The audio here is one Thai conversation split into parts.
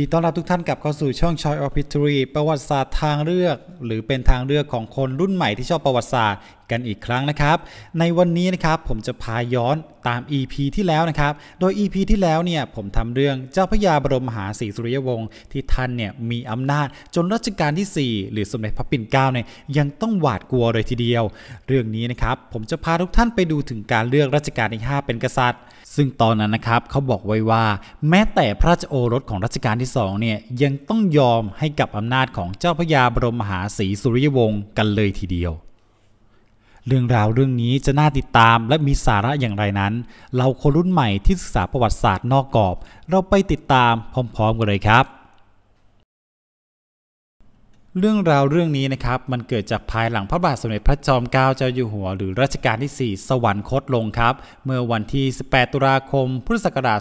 ดีต้อนรับทุกท่านกลับเข้าสู่ช่อง Choice of History ประวัติศาสตร์ทางเลือก หรือเป็นทางเลือกของคนรุ่นใหม่ที่ชอบประวัติศาสตร์กันอีกครั้งนะครับ ในวันนี้นะครับผมจะพาย้อนตาม EP ที่แล้วนะครับ โดย EP ที่แล้วเนี่ยผมทำเรื่องเจ้าพระยาบรมมหาศรีสุริยวงศ์ที่ท่านเนี่ยมีอำนาจ จนรัชกาลที่ 4 หรือสมเด็จพระปิ่นเกล้าเนี่ยยังต้องหวาดกลัวเลยทีเดียว เรื่องนี้นะครับผมจะพาทุกท่านไปดูถึงการเลือกรัชกาลที่ 5 เป็นกษัตริย์ ซึ่งตอนนั้นนะครับเขาบอกไว้ว่าแม้แต่พระราชโอรสของรัชกาลที่2เนี่ยยังต้องยอมให้กับอำนาจของเจ้าพระยาบรมมหาศรีสุริยวงศ์กันเลยทีเดียวเรื่องราวเรื่องนี้จะน่าติดตามและมีสาระอย่างไรนั้น เราคนรุ่นใหม่ที่ศึกษาประวัติศาสตร์นอกกรอบ เราไปติดตามพร้อมๆกันเลยครับเรื่องราวเรื่องนี้นะครับมันเกิดจากภายหลังพระบาทสมเด็จพระจอมเกล้าเจ้าอยู่หัวหรือรัชกาลที่ 4 สวรรคตลงครับ เมื่อวันที่ 18 ตุลาคมพุทธศักราช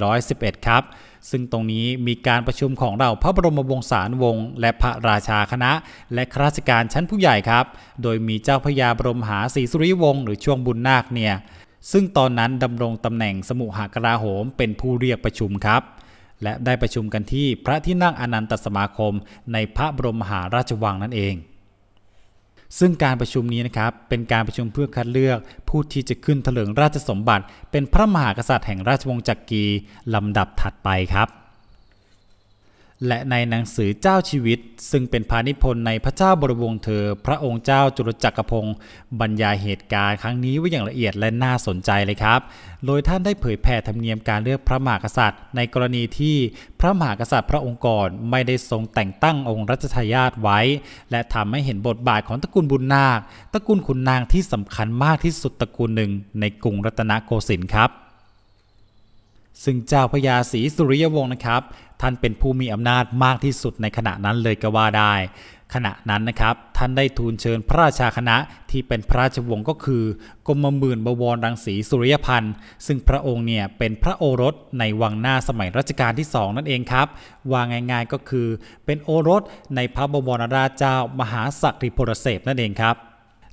2411 ครับ ซึ่งตรงนี้มีการประชุมของเราพระบรมวงศานุวงศ์และพระราชาคณะ และข้าราชการชั้นผู้ใหญ่ครับ โดยมีเจ้าพญยาบรมหาศรีสุริวงศ์หรือช่วงบุญนาคเนี่ยซึ่งตอนนั้นดำรงตำแหน่งสมุหกราโหม เป็นผู้เรียกประชุมครับและได้ประชุมกันที่พระที่นั่งอนันตสมาคมในพระบรมมหาราชวังนั่นเอง ซึ่งการประชุมนี้นะครับเป็นการประชุมเพื่อคัดเลือกผู้ที่จะขึ้นถลิงราชสมบัติ เป็นพระมหากษัตริย์แห่งราชวงศ์จักรีลำดับถัดไปครับและในหนังสือเจ้าชีวิต ซึ่งเป็นพานิพนธ์ในพระเจ้าบรวงเธอพระองค์เจ้าจุลจักรพงศ์บรรยายเหตุการณ์ครั้งนี้ไว้อย่างละเอียดและน่าสนใจเลยครับ โดยท่านได้เผยแผ่ธรรมเนียมการเลือกพระมหากษัตริย์ ในกรณีที่พระมหากษัตริย์พระองค์ก่อน ไม่ได้ทรงแต่งตั้งองค์รัชทายาทไว้ และทำให้เห็นบทบาทของตระกูลบุญนาคตระกูลขุนนางที่สำคัญมากที่สุดตระกูลหนึ่งในกรุงรัตนโกสินทร์ครับ ซึ่งเจ้าพญาศรีสุริยวงศ์นะครับท่านเป็นผู้มีอำนาจมากที่สุดในขณะนั้นเลยก็ว่าได้ ขณะนั้นนะครับท่านได้ทูลเชิญพระราชาคณะที่เป็นพระราชวงศ์ก็คือกรมหมื่นบวรรังสีสุริยพันธ์ ซึ่งพระองค์เนี่ยเป็นพระโอรสในวังหน้าสมัยรัชกาลที่สองนั่นเองครับ ว่าง่ายๆก็คือ เป็นโอรสในพระบวรราชเจ้ามหาศักดิพรเสพนั่นเองครับ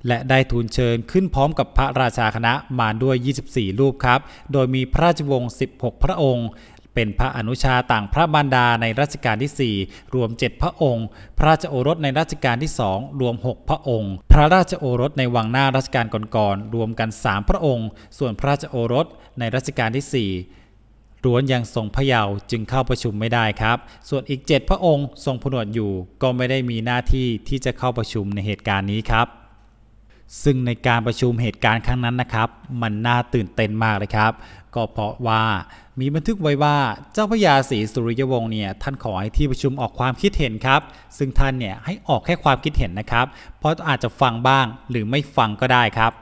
และได้ทูลเชิญขึ้นพร้อมกับพระราชาคณะมาด้วย 24 รูปครับ โดยมีพระราชวงศ์16 พระองค์เป็นพระอนุชาต่างพระบรรดาในรัชกาลที่ 4 รวม 7 พระองค์ พระราชโอรสในรัชกาลที่2รวม 6 พระองค์ พระราชโอรสในวังหน้ารัชกาลก่อนๆรวมกัน 3 พระองค์ ส่วนพระราชโอรสในรัชกาลที่4ล้วนยังทรงพระเยาว์จึงเข้าประชุมไม่ได้ครับ ส่วนอีก 7 พระองค์ทรงผนวดอยู่ ก็ไม่ได้มีหน้าที่ที่จะเข้าประชุมในเหตุการณ์นี้ครับซึ่งในการประชุมเหตุการณ์ครั้งนั้นนะครับ มันน่าตื่นเต้นมากเลยครับก็เพราะว่ามีบันทึกไว้ว่าเจ้าพระยาศรีสุริยวงศ์เนี่ยท่านขอให้ที่ประชุมออกความคิดเห็นครับ ซึ่งท่านเนี่ยให้ออกแค่ความคิดเห็นนะครับเพราะอาจจะฟังบ้างหรือไม่ฟังก็ได้ครับ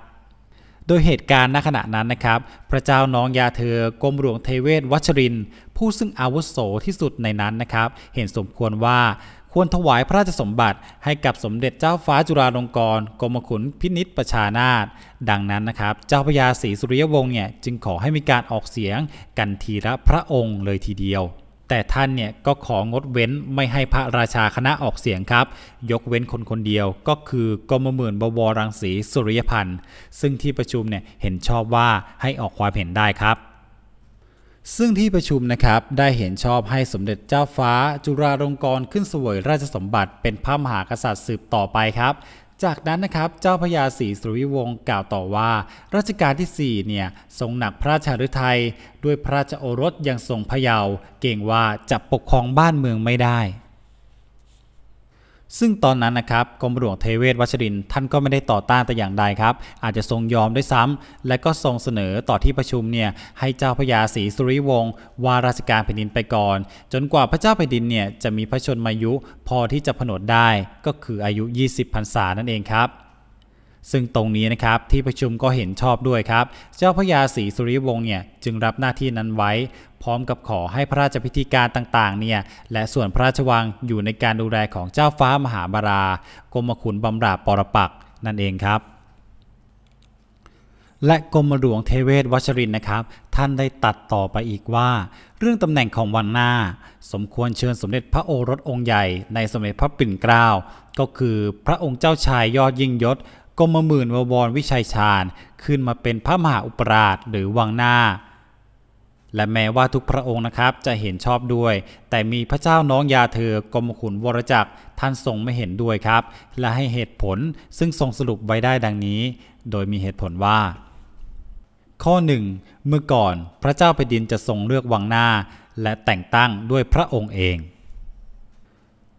โดยเหตุการณ์ณขณะนั้นนะครับ พระเจ้าน้องยาเธอกรมหลวงเทเวศวัชรินผู้ซึ่งอาวุโสที่สุดในนั้นนะครับ เห็นสมควรว่าควรถวายพระราชสมบัติให้กับสมเด็จเจ้าฟ้าจุฬาลงกรณ์กรมขุนพินิษประชานาตดังนั้นนะครับ เจ้าพญาศรีสุริยวงศ์เนี่ยจึงขอให้มีการออกเสียง กันทีละพระองค์เลยทีเดียว แต่ท่านเนี่ยก็ของดเว้นไม่ให้พระราชาคณะออกเสียงครับ ยกเว้นคนคนเดียวก็คือกรมหมื่นบวรรังสีสุริยพันธ์ ซึ่งที่ประชุมเนี่ยเห็นชอบว่าให้ออกความเห็นได้ครับซึ่งที่ประชุมนะครับได้เห็นชอบให้สมเด็จเจ้าฟ้าจุฬาลงกรณ์ขึ้นสวยราชสมบัติเป็นพระมหากษัตริย์สืบต่อไปครับ จากนั้นนะครับเจ้าพญาศรีสุวิวงศ์กล่าวต่อว่ารัชกาลที่4เนี่ยทรงหนักพระราชาฤทัยด้วยพระราชโอรสยังทรงพยาวเก่งว่าจะปกครองบ้านเมืองไม่ได้ซึ่งตอนนั้นนะครับกรมหลวงเทเวศวัชรินท่านก็ไม่ได้ต่อต้านแต่อย่างใดครับ อาจจะทรงยอมด้วยซ้ำ และก็ทรงเสนอต่อที่ประชุมเนี่ยให้เจ้าพระยาศรีสุริวงศ์วาราชการแผ่นดินไปก่อน จนกว่าพระเจ้าแผ่นดินเนี่ยจะมีพระชนมายุพอที่จะผนวดได้ก็คืออายุ 20พรรษานั่นเองครับซึ่งตรงนี้นะครับที่ประชุมก็เห็นชอบด้วยครับเจ้าพระยาศรีสุริยวงศ์เนี่ยจึงรับหน้าที่นั้นไว้ พร้อมกับขอให้พระราชพิธีการต่างๆเนี่ยและส่วนพระราชวังอยู่ในการดูแลของเจ้าฟ้ามหาบารากรมขุนบำราปรปักนั่นเองครับ และกรมหลวงเทเวศวชรินนะครับ ท่านได้ตัดต่อไปอีกว่า เรื่องตำแหน่งของวันหน้าสมควรเชิญสมเด็จพระโอรสองค์ใหญ่ในสมเด็จพระปิ่นเกล้าก็คือพระองค์เจ้าชายยอดยิ่งยศกรมหมื่นวบวรวิชัยชาญขึ้นมาเป็นพระมหาอุปราชหรือวังหน้า และแม้ว่าทุกพระองค์นะครับ จะเห็นชอบด้วย แต่มีพระเจ้าน้องยาเธอกรมขุนวรจักรท่านทรงไม่เห็นด้วยครับ และให้เหตุผลซึ่งทรงสรุปไว้ได้ดังนี้ โดยมีเหตุผลว่า ข้อ1เมื่อก่อนพระเจ้าแผ่นดินจะทรงเลือกวังหน้า และแต่งตั้งด้วยพระองค์เอง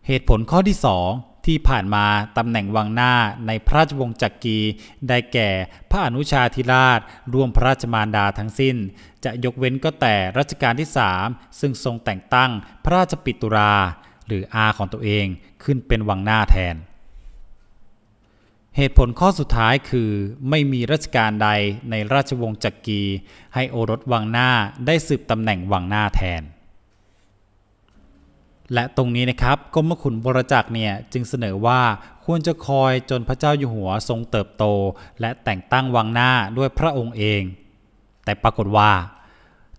เหตุผลข้อที่สองที่ผ่านมาตำแหน่งวังหน้าในพระราชวงศ์จักรีได้แก่พระอนุชาธิราชร่วมพระราชมารดาทั้งสิ้น จะยกเว้นก็แต่รัชกาลที่สามซึ่งทรงแต่งตั้งพระราชปิตุรา หรืออาของตัวเองขึ้นเป็นวังหน้าแทน เหตุผลข้อสุดท้ายคือไม่มีราชการใดในราชวงศ์จักกรีให้โอรสวังหน้าได้สืบตำแหน่งวังหน้าแทนและตรงนี้นะครับกรมขุนบรจักเนี่ยจึงเสนอว่าควรจะคอยจนพระเจ้าอยู่หัวทรงเติบโต และแต่งตั้งวังหน้าด้วยพระองค์เอง แต่ปรากฏว่า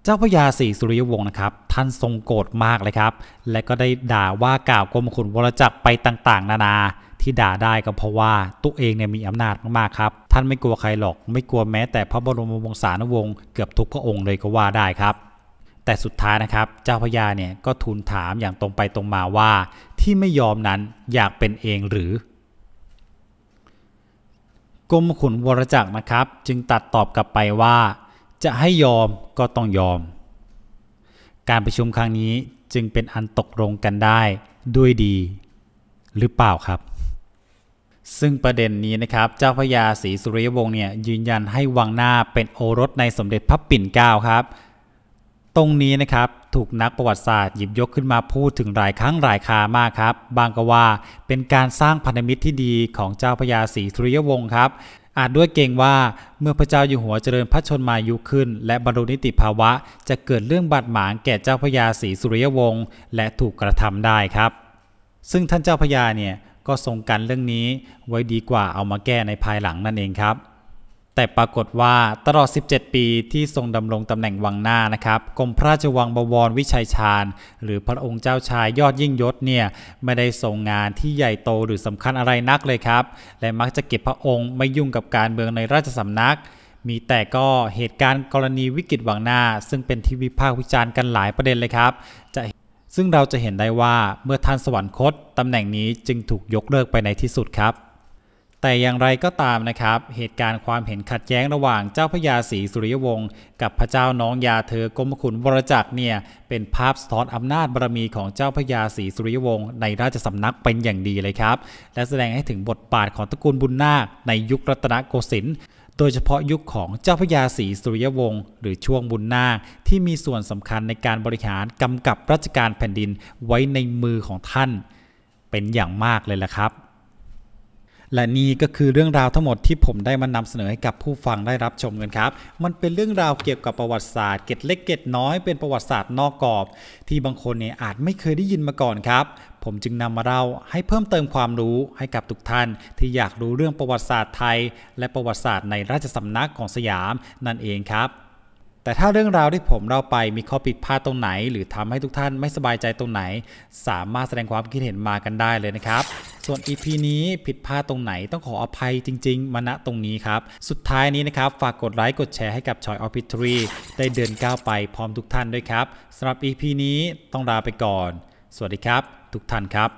เจ้าพระยาศรีสุริยวงศ์นะครับ ท่านทรงโกรธมากเลยครับ และก็ได้ด่าว่ากล่าวกรมขุนวรจักรไปต่าง ๆ นานาที่ด่าได้ก็เพราะว่าตัวเองเนี่ยมีอำนาจมากๆครับท่านไม่กลัวใครหรอก ไม่กลัวแม้แต่พระบรมวงศานุวงศ์เกือบทุกพระองค์เลยก็ว่าได้ครับแต่สุดท้ายนะครับ เจ้าพญาเนี่ยก็ทูลถามอย่างตรงไปตรงมาว่าที่ไม่ยอมนั้นอยากเป็นเองหรือกรมขุนวรจักรนะครับ จึงตัดตอบกลับไปว่าจะให้ยอมก็ต้องยอม การประชุมครั้งนี้จึงเป็นอันตกลงกันได้ด้วยดีหรือเปล่าครับ ซึ่งประเด็นนี้นะครับ เจ้าพญาศรีสุริยวงศ์เนี่ยยืนยันให้วังหน้าเป็นโอรสในสมเด็จพระปิ่นเกล้าครับรงนี้นะครับถูกนักประวัติศาสตร์หยิบยกขึ้นมาพูดถึงหลายครั้งหลายคามากครับบางก็ว่าเป็นการสร้างพันธมิตรที่ดีของเจ้าพญาศรีสุริยวงศ์ครับ อาจด้วยเก่งว่าเมื่อพระเจ้าอยู่หัวเจริญพระชนมายุขึ้น และบรรลุนิติภาวะ จะเกิดเรื่องบาดหมางแก่เจ้าพญาศรีสุริยวงศ์และถูกกระทำได้ครับซึ่งท่านเจ้าพญาเนี่ยก็ทรงกันเรื่องนี้ไว้ดีกว่าเอามาแก้ในภายหลังนั่นเองครับแต่ปรากฏว่าตลอด 17 ปีที่ทรงดำรงตำแหน่งวังหน้านะครับกรมพระราชวังบวรวิชัยชาญ หรือพระองค์เจ้าชายยอดยิ่งยศเนี่ยไม่ได้ทรงงานที่ใหญ่โตหรือสำคัญอะไรนักเลยครับ และมักจะเก็บพระองค์ไม่ยุ่งกับการเมืองในราชสำนัก มีแต่ก็เหตุการณ์กรณีวิกฤตวังหน้า ซึ่งเป็นที่วิพากษ์วิจารณ์กันหลายประเด็นเลยครับจะซึ่งเราจะเห็นได้ว่าเมื่อท่านสวรรคตตำแหน่งนี้จึงถูกยกเลิกไปในที่สุดครับแต่อย่างไรก็ตามนะครับ เหตุการณ์ความเห็นขัดแย้งระหว่างเจ้าพระยาศรีสุริยวงศ์กับพระเจ้าน้องยาเธอกรมขุนวรจักรเนี่ยเป็นภาพสะท้อนอำนาจบารมีของเจ้าพระยาศรีสุริยวงศ์ในราชสำนักเป็นอย่างดีเลยครับ และแสดงให้ถึงบทบาทของตระกูลบุญนาคในยุครัตนโกสินทร์ดยเฉพาะยุคของเจ้าพญาศรีสุริยวงศ์หรือช่วงบุญนาคที่มีส่วนสำคัญในการบริหารกำกับราชการแผ่นดินไว้ในมือของท่าน เป็นอย่างมากเลยล่ะครับและนี่ก็คือเรื่องราวทั้งหมดที่ผมได้มานำเสนอให้กับผู้ฟังได้รับชมกันครับ มันเป็นเรื่องราวเกี่ยวกับประวัติศาสตร์เก็ดเล็กเก็ดน้อยเป็นประวัติศาสตร์นอกกรอบ ที่บางคนเนี่ยอาจไม่เคยได้ยินมาก่อนครับ ผมจึงนำมาเล่าให้เพิ่มเติมความรู้ให้กับทุกท่านที่อยากรู้เรื่องประวัติศาสตร์ไทย และประวัติศาสตร์ในราชสำนักของสยามนั่นเองครับ แต่ถ้าเรื่องราวที่ผมเล่าไปมีข้อผิดพลาดตรงไหน หรือทำให้ทุกท่านไม่สบายใจตรงไหน สามารถแสดงความคิดเห็นมากันได้เลยนะครับส่วน EP นี้ผิดพลาดตรงไหนต้องขออภัยจริงๆ มาณตรงนี้ครับ สุดท้ายนี้นะครับ ฝากกดไลค์ กดแชร์ให้กับชอยออฟฟิทรีได้เดินก้าวไปพร้อมทุกท่านด้วยครับสำหรับ EP นี้ต้องลาไปก่อน สวัสดีครับ ทุกท่านครับ